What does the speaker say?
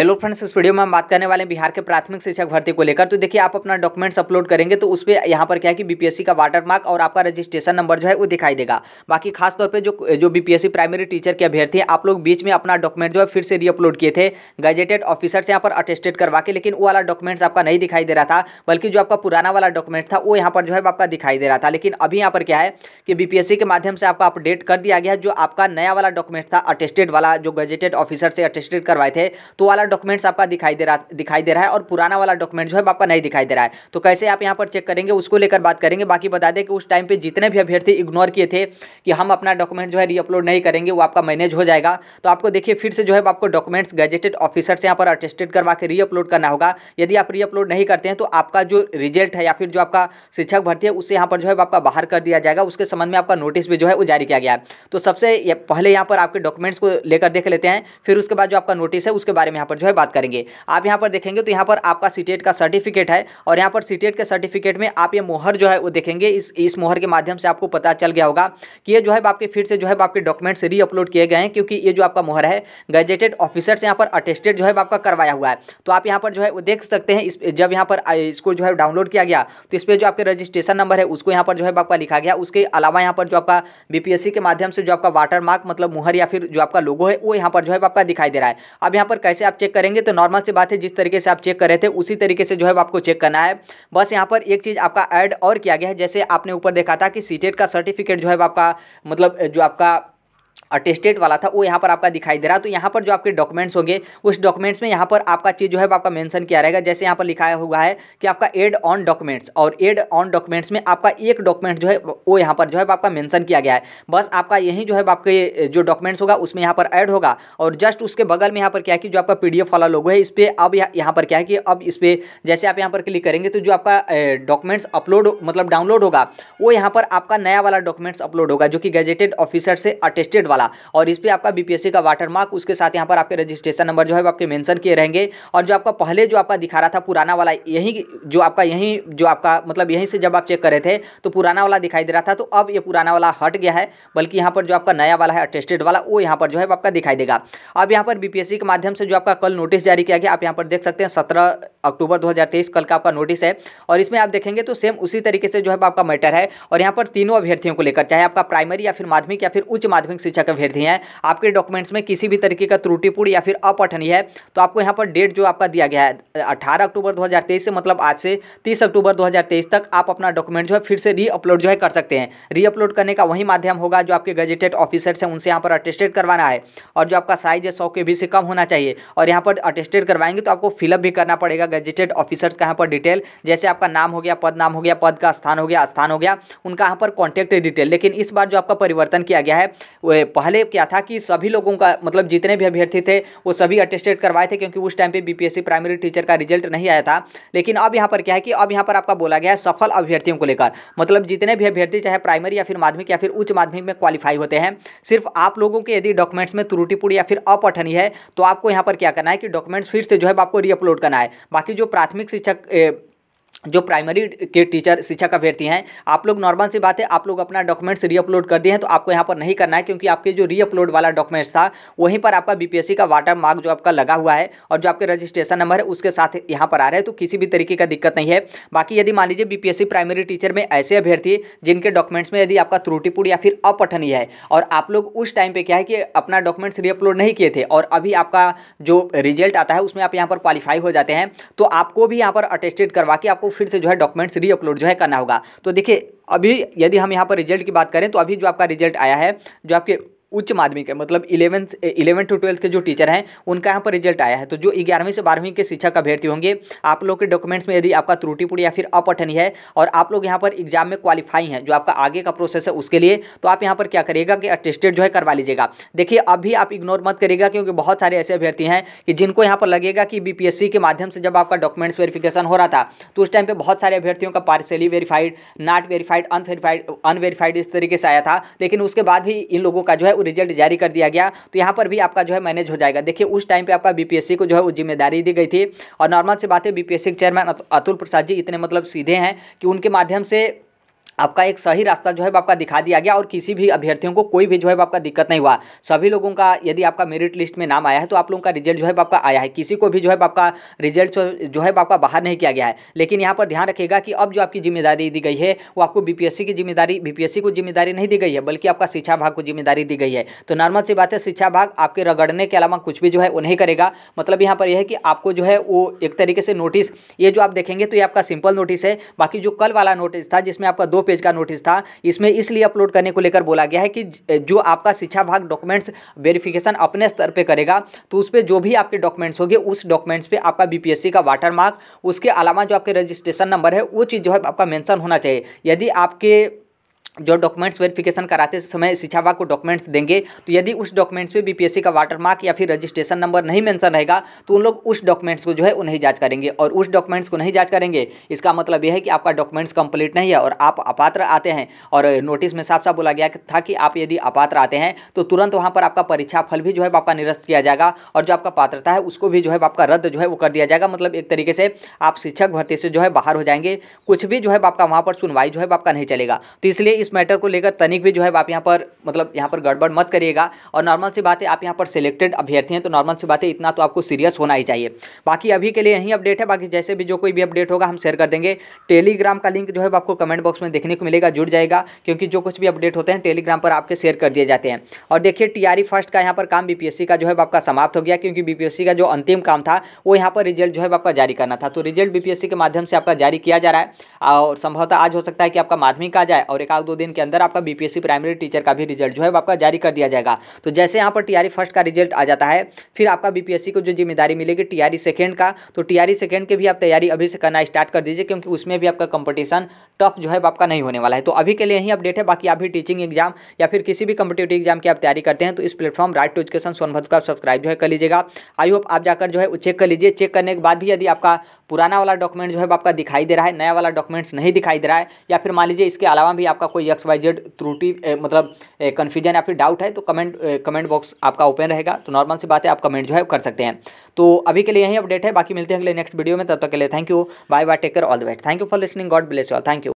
hello friends इस video में हम बात करने वाले हैं बिहार के प्राथमिक शिक्षक भर्ती को लेकर तो देखिए आप अपना डॉक्यूमेंट्स अपलोड करेंगे तो उस पर यहाँ पर क्या है कि बीपीएससी का वाटर मार्क और आपका रजिस्ट्रेशन नंबर जो है वो दिखाई देगा बाकी खास तौर पे जो जो बीपीएससी प्राइमरी टीचर के अभ्यर्थी आप लोग बीच में अपना डॉक्यूमेंट जो है फिर से रीअपलोड किए थे गजेटेड ऑफिसर से यहाँ पर अटेस्टेड करवा के लेकिन वो वाला डॉक्यूमेंट्स आपका नहीं दिखाई दे रहा था बल्कि जो आपका पुराना वाला डॉक्यूमेंट था वो यहाँ पर जो है आपका दिखाई दे रहा था लेकिन अभी यहाँ पर क्या है कि बीपीएससी के माध्यम से आपका अपडेट कर दिया गया जो आपका नया वाला डॉक्यूमेंट था अटेस्टेड वाला जो गजेटेड ऑफिसर से अटेस्टेड करवाए थे तो वाला वाला डॉक्यूमेंट्स आपका दिखाई दे रहा दिखाई दे रहा है और पुराना वाला डॉक्यूमेंट जो है आपका नहीं दिखाई दे रहा है तो कैसे आप यहाँ पर चेक करेंगे उसको लेकर बात करेंगे बाकी बता दें कि उस टाइम पर जितने भी अभ्यर्थी इग्नोर किए थे कि हम अपना डॉक्यूमेंट जो है रीअपलोड नहीं करेंगे वो आपका मैनेज हो जाएगा तो आपको देखिए फिर से जो है आपको डॉक्यूमेंट्स गजेटेड ऑफिसर से यहाँ पर अटेस्टेड करवा के रीअपलोड करना होगा यदि आप रीअपलोड नहीं करते हैं तो आपका जो रिजल्ट है या फिर जो आपका शिक्षक भर्ती है उससे यहाँ पर जो है आपका बाहर कर दिया जाएगा उसके संबंध में आपका नोटिस भी जो है वो जारी किया गया तो सबसे पहले यहाँ पर आपके डॉक्यूमेंट्स को लेकर देख लेते हैं फिर उसके बाद जो आपका नोटिस है उसके बारे में यहाँ पर पर जो है बात करेंगे आप यहाँ पर देखेंगे तो यहाँ पर आपका सी का सर्टिफिकेट है और यहाँ पर सी के सर्टिफिकेट में आप ये मोहर जो है वो देखेंगे इस इस मोहर के माध्यम से आपको पता चल गया होगा कि ये जो है आपके फिर से जो है आपके डॉक्यूमेंट्स री अपलोड किए गए हैं क्योंकि ये जो आपका मोहर है गजेटेड ऑफिसर से यहाँ पर अटेस्टेड जो है आपका करवाया हुआ है तो आप यहाँ पर जो है वो देख सकते हैं इस जब यहाँ पर इसको जो है डाउनलोड किया गया तो इस पर जो आपके रजिस्ट्रेशन नंबर है उसको यहाँ पर जो है आपका लिखा गया उसके अलावा यहाँ पर जो आपका बीपीएससी के माध्यम से जो आपका वाटर मार्क मतलब मुहर या फिर जो आपका लोगो है वो यहाँ पर जो है आपका दिखाई दे रहा है अब यहाँ पर कैसे आप चेक करेंगे तो नॉर्मल सी बात है जिस तरीके से आप चेक कर रहे थे उसी तरीके से जो है आपको चेक करना है बस यहाँ पर एक चीज़ आपका ऐड और किया गया है जैसे आपने ऊपर देखा था कि सीटेट e का सर्टिफिकेट जो है आपका मतलब जो आपका अटेस्टेड वाला था वो यहाँ पर आपका दिखाई दे रहा है तो यहाँ पर जो आपके डॉक्यूमेंट्स होंगे उस डॉक्यूमेंट्स में यहाँ पर आपका चीज़ जो है आपका मेंशन किया रहेगा जैसे यहाँ पर लिखा हुआ है कि आपका एड ऑन डॉक्यूमेंट्स और एड ऑन डॉक्यूमेंट्स में आपका एक डॉक्यूमेंट जो है वो यहाँ पर जो है आपका मैंसन किया गया है बस आपका यही जो है आपके जो डॉक्यूमेंट्स होगा उसमें यहाँ पर एड होगा और जस्ट उसके बगल में यहाँ पर क्या है कि जो आपका पी वाला लोगो है इस पर अब यहाँ पर क्या है कि अब इस पर जैसे आप यहाँ पर क्लिक करेंगे तो जो आपका डॉक्यूमेंट्स अपलोड मतलब डाउनलोड होगा वो यहाँ पर आपका नया वाला डॉक्यूमेंट्स अपलोड होगा जो कि गजेटेड ऑफिसर से अटेस्टेड सर्टिफिकेट वाला और इस पर आपका बीपीएससी का वाटर मार्क उसके साथ यहाँ पर आपके रजिस्ट्रेशन नंबर जो है आपके मेंशन किए रहेंगे और जो आपका पहले जो आपका दिखा रहा था पुराना वाला यही जो आपका यही जो आपका मतलब यहीं से जब आप चेक कर रहे थे तो पुराना वाला दिखाई दे रहा था तो अब ये पुराना वाला हट गया है बल्कि यहाँ पर जो आपका नया वाला है अटेस्टेड वाला वो यहाँ पर जो है आपका दिखाई देगा अब यहाँ पर बीपीएससी के माध्यम से जो आपका कल नोटिस जारी किया गया आप यहाँ पर देख सकते हैं सत्रह अक्टूबर दो कल का आपका नोटिस है और इसमें आप देखेंगे तो सेम उसी तरीके से जो है आपका मैटर है और यहाँ पर तीनों अभ्यर्थियों को लेकर चाहे आपका प्राइमरी या फिर माध्यमिक या फिर उच्च माध्यमिक शिक्षा का अभ्यर्थी हैं आपके डॉक्यूमेंट्स में किसी भी तरीके का त्रुटिपूर्ण या फिर अपठनीय है तो आपको यहाँ पर डेट जो आपका दिया गया है अठारह अक्टूबर दो से मतलब आज से तीस अक्टूबर दो तक आप अपना डॉक्यूमेंट जो है फिर से रीअपलोड जो है कर सकते हैं रीअपलोड करने का वही माध्यम होगा जो आपके गजेटेड ऑफिसर्स हैं उनसे यहाँ पर अटेस्टेड करवाना है और जो आपका साइज है सौ के भी से कम होना चाहिए और यहाँ पर अटेस्टेड करवाएंगे तो आपको फिलअप भी करना पड़ेगा गजेटेड ऑफिसर्स का यहाँ पर डिटेल जैसे आपका नाम हो गया पद नाम हो गया पद का स्थान हो गया स्थान हो गया उनका यहाँ पर कॉन्टैक्ट डिटेल लेकिन इस बार जो आपका परिवर्तन किया गया है पहले क्या था कि सभी लोगों का मतलब जितने भी अभ्यर्थी थे वो सभी अटेस्टेड करवाए थे क्योंकि उस टाइम पे बीपीएससी प्राइमरी टीचर का रिजल्ट नहीं आया था लेकिन अब यहाँ पर क्या है कि अब यहाँ पर आपका बोला गया है सफल अभ्यर्थियों को लेकर मतलब जितने भी अभ्यर्थी चाहे प्राइमरी या फिर माध्यमिक या फिर उच्च माध्यमिक में क्वालिफाई होते हैं सिर्फ आप लोगों के यदि डॉक्यूमेंट्स में त्रुटिपूर्ण या फिर अपठनी है तो आपको यहाँ पर क्या करना है कि डॉक्यूमेंट्स फिर से जो है आपको रीअपलोड करना है बाकी जो प्राथमिक शिक्षक जो प्राइमरी के टीचर शिक्षक अभ्यर्थी हैं आप लोग नॉर्मल सी बात है आप लोग अपना डॉक्यूमेंट्स रीअपलोड कर दिए हैं तो आपको यहाँ पर नहीं करना है क्योंकि आपके जो रीअपलोड वाला डॉक्यूमेंट्स था वहीं पर आपका बीपीएससी का वाटर मार्क जो आपका लगा हुआ है और जो आपके रजिस्ट्रेशन नंबर है उसके साथ यहाँ पर आ रहा है तो किसी भी तरीके का दिक्कत नहीं है बाकी यदि मान लीजिए बीपीएससी प्राइमरी टीचर में ऐसे अभ्यर्थी जिनके डॉक्यूमेंट्स में यदि आपका त्रुटिपूर्ण या फिर अपठनीय है और आप लोग उस टाइम पर क्या है कि अपना डॉक्यूमेंट्स रीअपलोड नहीं किए थे और अभी आपका जो रिजल्ट आता है उसमें आप यहाँ पर क्वालिफाई हो जाते हैं तो आपको भी यहाँ पर अटेस्टेड करवा के आपको आपको फिर से जो है डॉक्यूमेंट्स री अपलोड जो है करना होगा तो देखिए अभी यदि हम यहाँ पर रिजल्ट की बात करें तो अभी जो आपका रिजल्ट आया है जो आपके उच्च माध्यमिक है मतलब इलेवंथ इलेवंथ टू ट्वेल्थ के जो टीचर हैं उनका यहाँ पर रिजल्ट आया है तो जो ग्यारहवीं से बारहवीं के शिक्षक अभ्यर्थी होंगे आप लोग के डॉक्यूमेंट्स में यदि आपका त्रुटिपूर्ण या फिर अपठनी है और आप लोग यहाँ पर एग्जाम में क्वालिफाई हैं जो आपका आगे का प्रोसेस है उसके लिए तो आप यहाँ पर क्या करिएगा कि अटेस्टेड जो है करवा लीजिएगा देखिए अभी आप इग्नोर मत करिएगा क्योंकि बहुत सारे ऐसे अभ्यर्थी हैं कि जिनको यहाँ पर लगेगा कि बी के माध्यम से जब आपका डॉक्यूमेंट्स वेरिफिकेशन हो रहा था तो उस टाइम पर बहुत सारे अभ्यर्थियों का partially verified not verified unverified unverified इस तरीके से आया था लेकिन उसके बाद भी इन लोगों का जो है रिजल्ट जारी कर दिया गया तो यहाँ पर भी आपका जो है मैनेज हो जाएगा देखिए उस टाइम पर आपका बीपीएससी को जो है वो जिम्मेदारी दी गई थी और नॉर्मल से बात है बीपीएससी के चेयरमैन अतुल प्रसाद जी इतने मतलब सीधे हैं कि उनके माध्यम से आपका एक सही रास्ता जो है आपका दिखा दिया गया और किसी भी अभ्यर्थियों को कोई भी जो है आपका दिक्कत नहीं हुआ सभी लोगों का यदि आपका मेरिट लिस्ट में नाम आया है तो आप लोगों का रिजल्ट जो है आपका आया है किसी को भी जो है आपका रिजल्ट जो है आपका बाहर नहीं किया गया है लेकिन यहाँ पर ध्यान रखिएगा कि अब जो आपकी जिम्मेदारी दी गई है वो आपको बी की जिम्मेदारी बी को जिम्मेदारी नहीं दी गई है बल्कि आपका शिक्षा भाग को जिम्मेदारी दी गई है तो नॉर्मल सी बात है शिक्षा भाग आपके रगड़ने के अलावा कुछ भी जो है वो नहीं करेगा मतलब यहाँ पर यह है कि आपको जो है वो एक तरीके से नोटिस ये जो आप देखेंगे तो ये आपका सिंपल नोटिस है बाकी जो कल वाला नोटिस था जिसमें आपका दो पेज का नोटिस था इसमें इसलिए अपलोड करने को लेकर बोला गया है कि जो आपका शिक्षा भाग डॉक्यूमेंट्स वेरिफिकेशन अपने स्तर पर करेगा तो उस पर जो भी आपके डॉक्यूमेंट्स होंगे उस डॉक्यूमेंट्स पर आपका बी का वाटर मार्क उसके अलावा जो आपके रजिस्ट्रेशन नंबर है वो चीज़ जो है आपका मैंसन होना चाहिए यदि आपके जो डॉक्यूमेंट्स वेरिफिकेशन कराते समय शिक्षा विभाग को डॉक्यूमेंट्स देंगे तो यदि उस डॉक्यूमेंट्स में बीपीएससी का वाटरमार्क या फिर रजिस्ट्रेशन नंबर नहीं मेंशन रहेगा तो उन लोग उस डॉक्यूमेंट्स को जो है वो नहीं जांच करेंगे और उस डॉक्यूमेंट्स को नहीं जांच करेंगे इसका मतलब यह है कि आपका डॉक्यूमेंट्स कंप्लीट नहीं है और आप अपात्र आते हैं और नोटिस में साफ साफ बोला गया था कि आप यदि अपात्र आते हैं तो तुरंत वहाँ पर आपका परीक्षा फल भी जो है आपका निरस्त किया जाएगा और जो आपका पात्रता है उसको भी जो है आपका रद्द जो है वो कर दिया जाएगा मतलब एक तरीके से आप शिक्षक भर्ती से जो है बाहर हो जाएंगे कुछ भी जो है आपका वहाँ पर सुनवाई जो है आपका नहीं चलेगा तो इसलिए इस मैटर को लेकर तनिक भी जो है आप यहाँ पर मतलब यहाँ पर गड़बड़ मत करिएगा और नॉर्मल सी बात है आप यहाँ पर सिलेक्टेड अभ्यर्थी हैं तो नॉर्मल सी बात है इतना तो आपको सीरियस होना ही चाहिए बाकी अभी के लिए यही अपडेट है बाकी जैसे भी जो कोई भी अपडेट होगा हम शेयर कर देंगे टेलीग्राम का लिंक जो है आपको कमेंट बॉक्स में देखने को मिलेगा जुड़ जाएगा क्योंकि जो कुछ भी अपडेट होते हैं टेलीग्राम पर आपके शेयर कर दिए जाते हैं और देखिए टी फर्स्ट e का यहाँ पर काम बीपीएससी का जो है आपका समाप्त हो गया क्योंकि बीपीएससी का जो अंतिम काम था वो यहाँ पर रिजल्ट जो है आपका जारी करना था तो रिजल्ट बीपीएससी के माध्यम से आपका जारी किया जा रहा है और संभवतः आज हो सकता है कि आपका माध्यमिक आ जाए और एक आध दो दिन के अंदर आपका बीपीएससी प्राइमरी टीचर का भी रिजल्ट जो है आपका जारी कर दिया जाएगा तो जैसे यहाँ पर टीआरई फर्स्ट e का रिजल्ट आ जाता है फिर आपका बीपीएससी को जो जिम्मेदारी मिलेगी टीआरई सेकेंड e का तो टीआरई सेकेंड की भी आप तैयारी अभी से करना स्टार्ट कर दीजिए क्योंकि उसमें भी आपका कंपटीशन टफ जो है आपका नहीं होने वाला है तो अभी के लिए यही अपडेट है बाकी अभी टीचिंग एग्जाम या फिर किसी भी कंपिटेटिव एग्जाम की आप तैयारी करते हैं तो इस platform right to education Sonbhadra को आप सब्सक्राइब जो है कर लीजिएगा आई होप आप जाकर जो है चेक कर लीजिए चेक करने के बाद भी यदि आपका पुराना वाला डॉक्यूमेंट जो है आपका दिखाई दे रहा है नया वाला डॉक्यूमेंट्स नहीं दिखाई दे रहा है या फिर मान लीजिए इसके अलावा भी आपका कोई एक्स वाई जेड त्रुटि मतलब कन्फ्यूजन या फिर डाउट है तो कमेंट कमेंट बॉक्स आपका ओपन रहेगा तो नॉर्मल सी बात है आप कमेंट जो है कर सकते हैं तो अभी के लिए यही अपडेट है बाकी मिलते हैं अगले नेक्स्ट वीडियो में तब तक के लिए thank you bye bye take care all the best thank you for listening God bless you all thank you